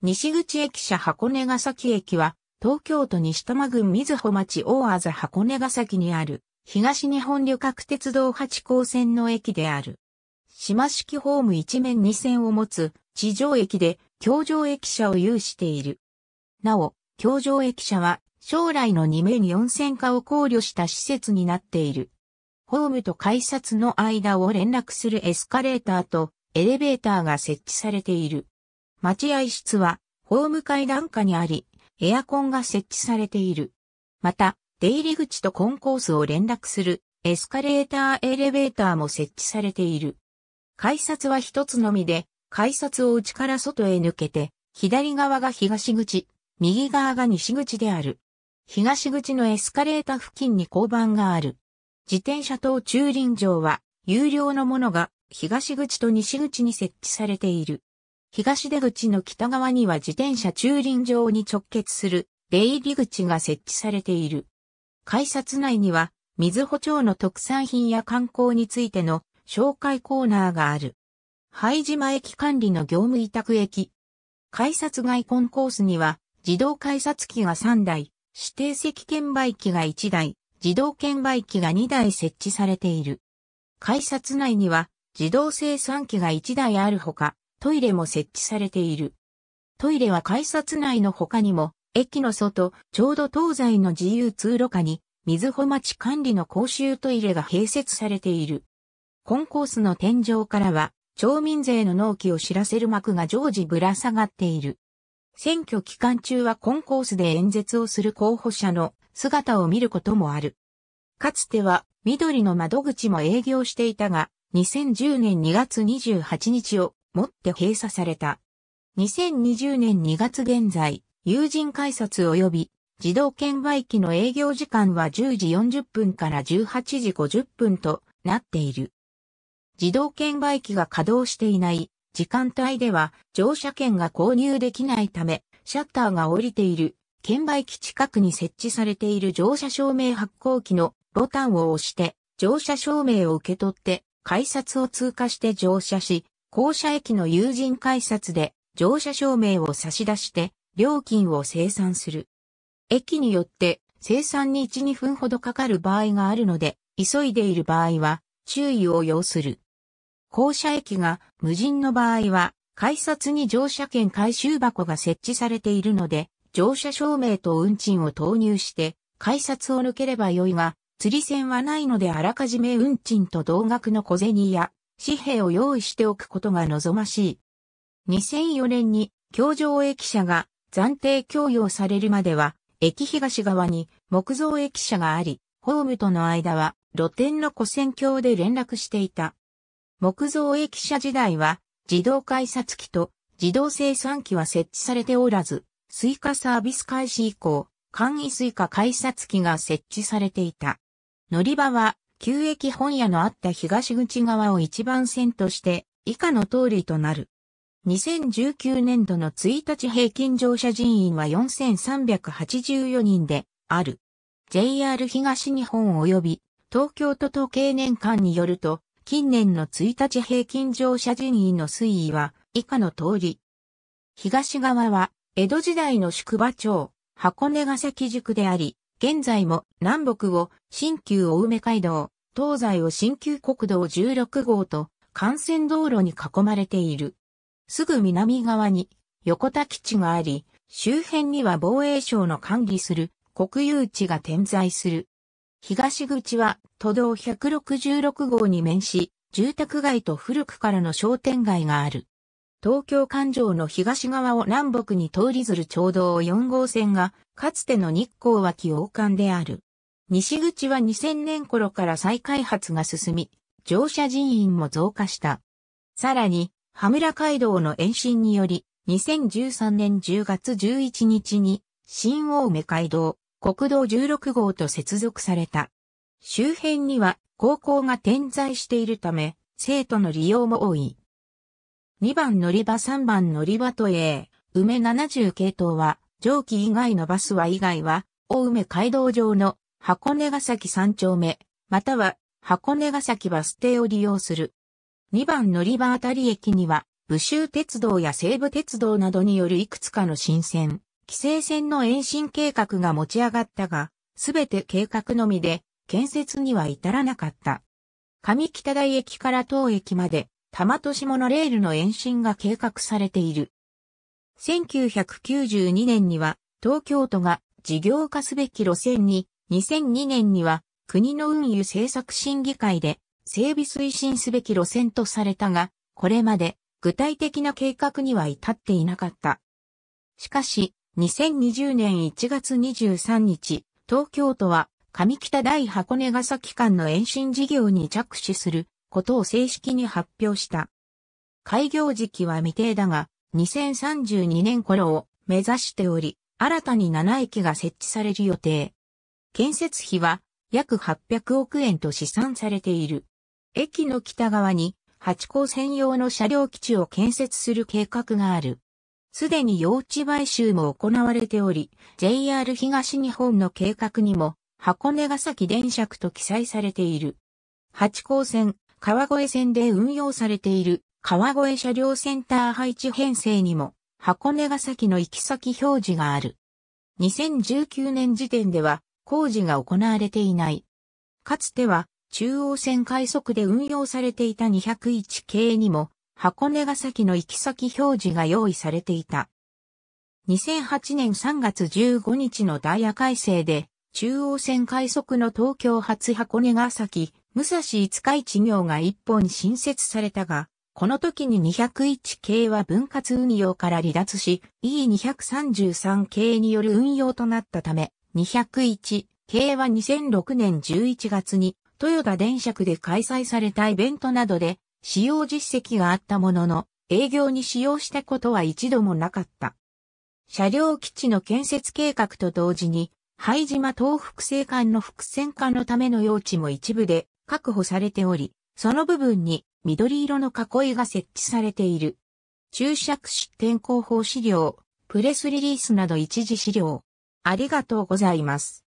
西口駅舎箱根ヶ崎駅は、東京都西多摩郡瑞穂町大和ざ箱根ヶ崎にある、東日本旅客鉄道八高線の駅である。島式ホーム一面二線を持つ、地上駅で、京上駅舎を有している。なお、京上駅舎は、将来の2面4線化を考慮した施設になっている。ホームと改札の間を連絡するエスカレーターとエレベーターが設置されている。待合室は、ホーム階段下にあり、エアコンが設置されている。また、出入り口とコンコースを連絡するエスカレーターエレベーターも設置されている。改札は一つのみで、改札を内から外へ抜けて、左側が東口、右側が西口である。東口のエスカレーター付近に交番がある。自転車等駐輪場は、有料のものが東口と西口に設置されている。東出口の北側には自転車駐輪場に直結する出入り口が設置されている。改札内には、水穂町の特産品や観光についての紹介コーナーがある。灰島駅管理の業務委託駅。改札外コンコースには、自動改札機が3台、指定席券売機が1台、自動券売機が2台設置されている。改札内には、自動生産機が1台あるほか、トイレも設置されている。トイレは改札内の他にも、駅の外、ちょうど東西の自由通路下に、水穂町管理の公衆トイレが併設されている。コンコースの天井からは、町民税の納期を知らせる幕が常時ぶら下がっている。選挙期間中はコンコースで演説をする候補者の姿を見ることもある。かつては、緑の窓口も営業していたが、2010年2月28日をもって閉鎖された。2020年2月現在、有人改札及び自動券売機の営業時間は10時40分から18時50分となっている。自動券売機が稼働していない時間帯では乗車券が購入できないため、シャッターが降りている券売機近くに設置されている乗車証明発行機のボタンを押して乗車証明を受け取って改札を通過して乗車し、降車駅の有人改札で乗車証明を差し出して料金を生産する。駅によって生産に1、2分ほどかかる場合があるので、急いでいる場合は注意を要する。降車駅が無人の場合は、改札に乗車券回収箱が設置されているので、乗車証明と運賃を投入して、改札を抜ければよいが、釣り線はないのであらかじめ運賃と同額の小銭や紙幣を用意しておくことが望ましい。2004年に京城駅舎が暫定供用されるまでは、駅東側に木造駅舎があり、ホームとの間は露天の古線橋で連絡していた。木造駅舎時代は自動改札機と自動生産機は設置されておらず、スイカサービス開始以降、簡易スイカ改札機が設置されていた。乗り場は旧駅本屋のあった東口側を一番線として、以下の通りとなる。2019年度の1日平均乗車人員は4384人である。JR 東日本及び東京都統計年間によると、近年の1日平均乗車人員の推移は以下の通り。東側は江戸時代の宿場町、箱根ヶ崎宿であり、現在も南北を新旧青梅街道、東西を新旧国道16号と幹線道路に囲まれている。すぐ南側に横田基地があり、周辺には防衛省の管理する国有地が点在する。東口は都道166号に面し、住宅街と古くからの商店街がある。東京環状の東側を南北に通りずる町道4号線が、かつての日光脇王冠である。西口は2000年頃から再開発が進み、乗車人員も増加した。さらに、羽村街道の延伸により、2013年10月11日に、新青梅街道、国道16号と接続された。周辺には高校が点在しているため、生徒の利用も多い。2番乗り場3番乗り場都営、梅70系統は、上記以外のバスは以外は、大梅街道上の箱根ヶ崎三丁目、または箱根ヶ崎バス停を利用する。2番乗り場あたり駅には、武州鉄道や西武鉄道などによるいくつかの新線、規制線の延伸計画が持ち上がったが、すべて計画のみで、建設には至らなかった。上北台駅から当駅まで、玉都市モノレールの延伸が計画されている。1992年には東京都が事業化すべき路線に、2002年には国の運輸政策審議会で整備推進すべき路線とされたが、これまで具体的な計画には至っていなかった。しかし、2020年1月23日、東京都は上北大箱根ヶ崎間の延伸事業に着手することを正式に発表した。開業時期は未定だが、2032年頃を目指しており、新たに7駅が設置される予定。建設費は約800億円と試算されている。駅の北側に八高専用の車両基地を建設する計画がある。すでに用地買収も行われており、JR 東日本の計画にも箱根ヶ崎電車区と記載されている。八高線、川越線で運用されている川越車両センター配置編成にも箱根ヶ崎の行き先表示がある。2019年時点では工事が行われていない。かつては中央線快速で運用されていた201系にも箱根ヶ崎の行き先表示が用意されていた。2008年3月15日のダイヤ改正で中央線快速の東京発箱根ヶ崎武蔵五日市業が一本新設されたが、この時に201系は分割運用から離脱し、E233 系による運用となったため、201系は2006年11月に豊田電車区で開催されたイベントなどで使用実績があったものの、営業に使用したことは一度もなかった。車両基地の建設計画と同時に、灰島東北西間の伏線化のための用地も一部で確保されており、その部分に緑色の囲いが設置されている。注釈し天広報資料、プレスリリースなど一時資料。ありがとうございます。